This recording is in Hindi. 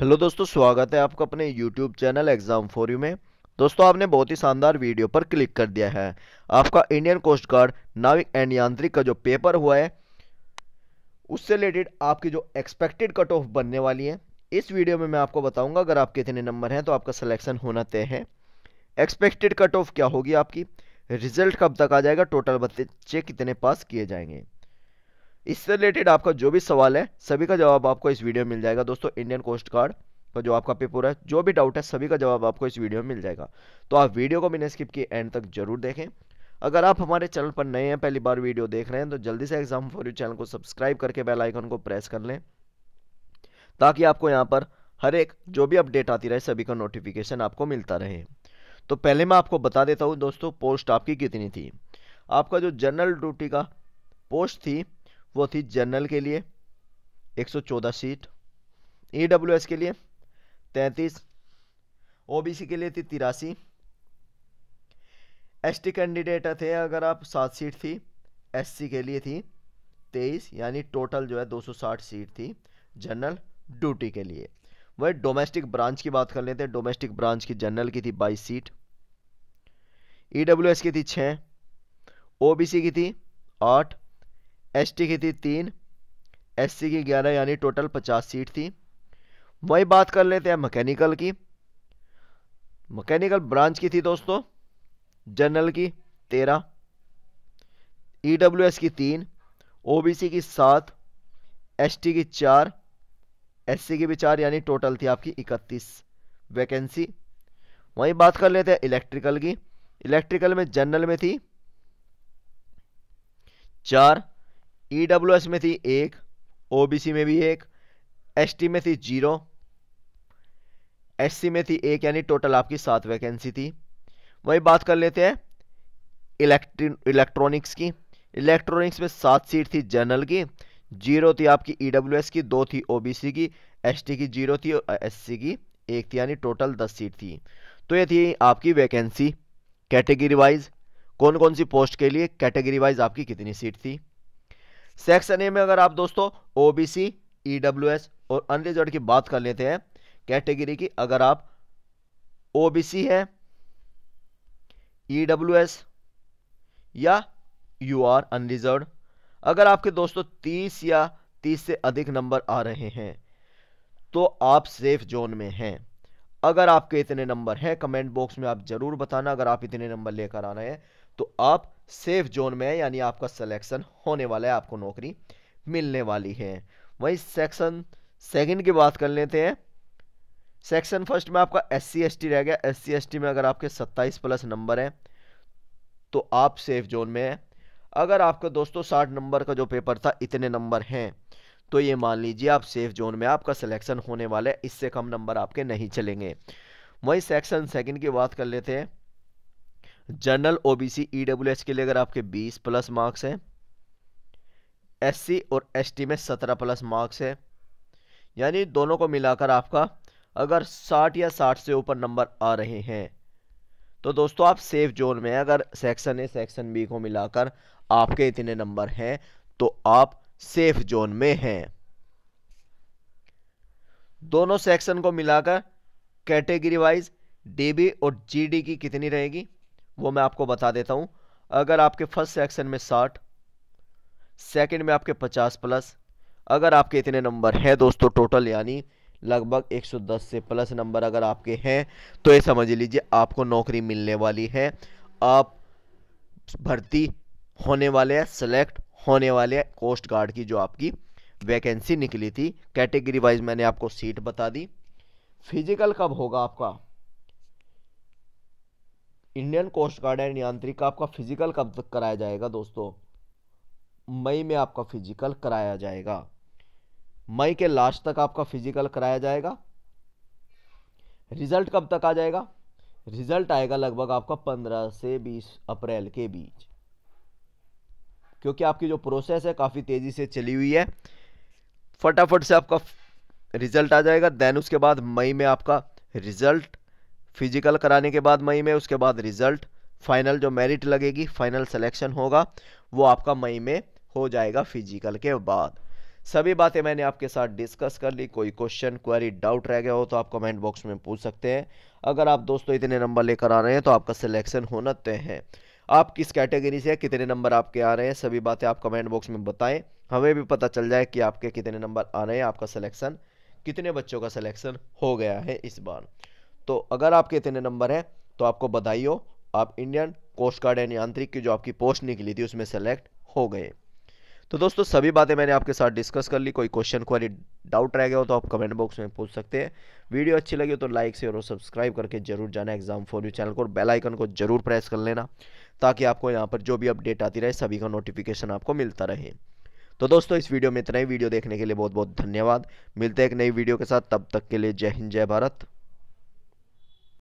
हेलो दोस्तों स्वागत है आपका अपने YouTube channel exam for you में दोस्तों आपने बहुत ही शानदार वीडियो पर क्लिक कर दिया है आपका Indian coast guard Navik and Yantrik का जो पेपर हुआ है उससे रिलेटेड आपकी जो एक्सपेक्टेड कट ऑफ बनने वाली है इस वीडियो में मैं आपको बताऊंगा अगर आपके इतने नंबर हैं तो आपका सिलेक्शन होना तय है एक्सपेक्टेड कट ऑफ क्या होगी आपकी रिजल्ट कब तक आ जाएगा टोटल बच्चे कितने पास किए जाएंगे इससे रिलेटेड आपका जो भी सवाल है सभी का जवाब आपको इस वीडियो में मिल जाएगा दोस्तों इंडियन कोस्ट गार्ड का जो आपका पेपर है जो भी डाउट है सभी का जवाब आपको इस वीडियो में मिल जाएगा तो आप वीडियो को बिना स्किप किए एंड तक जरूर देखें अगर आप हमारे चैनल पर नए हैं पहली बार वीडियो देख रहे हैं तो जल्दी से एग्जाम फॉर यू चैनल को सब्सक्राइब करके बेल आइकन को प्रेस कर लें ताकि आपको यहाँ पर हर एक जो भी अपडेट आती रहे सभी का नोटिफिकेशन आपको मिलता रहे तो पहले मैं आपको बता देता हूँ दोस्तों पोस्ट आपकी कितनी थी आपका जो जनरल ड्यूटी का पोस्ट थी वो थी जनरल के लिए 114 सीट ई e के लिए 33 ओबीसी के लिए थी तिरासी एसटी कैंडिडेट थे अगर आप सात सीट थी एससी के लिए थी तेईस यानी टोटल जो है 260 सीट थी जनरल ड्यूटी के लिए वह डोमेस्टिक ब्रांच की बात कर लेते हैं डोमेस्टिक ब्रांच की जनरल की थी 22 सीट ई e की थी 6 ओबीसी की थी एस टी की थी तीन एस सी की ग्यारह यानी टोटल पचास सीट थी वही बात कर लेते हैं मैकेनिकल की मैकेनिकल ब्रांच की थी दोस्तों जनरल की तेरह ई डब्ल्यू एस की तीन ओ बी सी की सात एस टी की चार एस सी की भी चार यानी टोटल थी आपकी इकतीस वैकेंसी वही बात कर लेते हैं इलेक्ट्रिकल की इलेक्ट्रिकल में जनरल में थी चार ई डब्ल्यू एस में थी एक ओ बी सी में भी एक एस टी में थी जीरो एस सी में थी एक यानी टोटल आपकी सात वैकेंसी थी वही बात कर लेते हैं इलेक्ट्री इलेक्ट्रॉनिक्स की इलेक्ट्रॉनिक्स में सात सीट थी जनरल की जीरो थी आपकी ई e की दो थी ओ की एस की जीरो थी और एस की एक थी यानी टोटल दस सीट थी तो ये थी आपकी वैकेंसी कैटेगरी वाइज कौन कौन सी पोस्ट के लिए कैटेगरी वाइज आपकी कितनी सीट थी सेक्शन ए में अगर आप दोस्तों ओबीसी ईडब्ल्यूएस e और अनरिजर्व की बात कर लेते हैं कैटेगरी की अगर आप ओबीसी हैं ईडब्ल्यूएस e या यू आर अनरिजर्व अगर आपके दोस्तों 30 या 30 से अधिक नंबर आ रहे हैं तो आप सेफ जोन में हैं अगर आपके इतने नंबर हैं कमेंट बॉक्स में आप ज़रूर बताना अगर आप इतने नंबर लेकर आ रहे हैं तो आप सेफ जोन में है यानी आपका सिलेक्शन होने वाला है आपको नौकरी मिलने वाली है वही सेक्शन सेकंड की बात कर लेते हैं सेक्शन फर्स्ट में आपका एस सी रह गया एस सी में अगर आपके 27 प्लस नंबर हैं तो आप सेफ जोन में हैं अगर आपका दोस्तों 60 नंबर का जो पेपर था इतने नंबर हैं तो ये मान लीजिए आप सेफ जोन में आपका सिलेक्शन होने वाला है इससे कम नंबर आपके नहीं चलेंगे वही सेक्शन सेकंड की बात कर लेते हैं जनरल ओबीसी ईडब्ल्यूएस e के लिए अगर आपके 20 प्लस मार्क्स हैं एससी और एसटी में 17 प्लस मार्क्स है यानी दोनों को मिलाकर आपका अगर 60 या 60 से ऊपर नंबर आ रहे हैं तो दोस्तों आप सेफ जोन में अगर सेक्शन ए सेक्शन बी को मिलाकर आपके इतने नंबर हैं तो आप सेफ जोन में हैं दोनों सेक्शन को मिलाकर कैटेगरी वाइज डीबी और जीडी की कितनी रहेगी वो मैं आपको बता देता हूँ अगर आपके फर्स्ट सेक्शन में साठ सेकंड में आपके पचास प्लस अगर आपके इतने नंबर हैं दोस्तों टोटल यानी लगभग 110 से प्लस नंबर अगर आपके हैं तो ये समझ लीजिए आपको नौकरी मिलने वाली है आप भर्ती होने वाले हैं सेलेक्ट होने वाले हैं कोस्ट गार्ड की जो आपकी वैकेंसी निकली थी कैटेगरी वाइज मैंने आपको सीट बता दी फिजिकल कब होगा आपका इंडियन कोस्ट गार्ड एंड यांत्रिक आपका फिजिकल कब तक कराया जाएगा दोस्तों मई में आपका फिजिकल कराया जाएगा मई के लास्ट तक आपका फिजिकल कराया जाएगा रिजल्ट कब तक आ जाएगा रिजल्ट आएगा लगभग आपका पंद्रह से बीस अप्रैल के बीच क्योंकि आपकी जो प्रोसेस है काफ़ी तेज़ी से चली हुई है फटाफट से आपका रिजल्ट आ जाएगा देन उसके बाद मई में आपका रिजल्ट फिजिकल कराने के बाद मई में उसके बाद रिजल्ट फाइनल जो मेरिट लगेगी फाइनल सिलेक्शन होगा वो आपका मई में हो जाएगा फिजिकल के बाद सभी बातें मैंने आपके साथ डिस्कस कर ली कोई क्वेश्चन क्वेरी डाउट रह गया हो तो आप कमेंट बॉक्स में पूछ सकते हैं अगर आप दोस्तों इतने नंबर लेकर आ रहे हैं तो आपका सिलेक्शन होना तय है आप किस कैटेगरी से कितने नंबर आपके आ रहे हैं सभी बातें आप कमेंट बॉक्स में बताएं हमें भी पता चल जाए कि आपके कितने नंबर आ रहे हैं आपका सिलेक्शन कितने बच्चों का सिलेक्शन हो गया है इस बार तो अगर आपके इतने नंबर हैं तो आपको बधाई हो आप इंडियन कोस्ट गार्ड एंड यांत्रिक की जो आपकी पोस्ट निकली थी उसमें सेलेक्ट हो गए तो दोस्तों सभी बातें मैंने आपके साथ डिस्कस कर ली कोई क्वेश्चन क्वारी डाउट रह गया हो तो आप कमेंट बॉक्स में पूछ सकते हैं वीडियो अच्छी लगी हो तो लाइक शेयर और सब्सक्राइब करके जरूर जाना एग्जाम फॉर यू चैनल को और बेल आइकन को जरूर प्रेस कर लेना ताकि आपको यहाँ पर जो भी अपडेट आती रहे सभी का नोटिफिकेशन आपको मिलता रहे तो दोस्तों इस वीडियो में इतना ही वीडियो देखने के लिए बहुत बहुत धन्यवाद मिलते हैं एक नई वीडियो के साथ तब तक के लिए जय हिंद जय भारत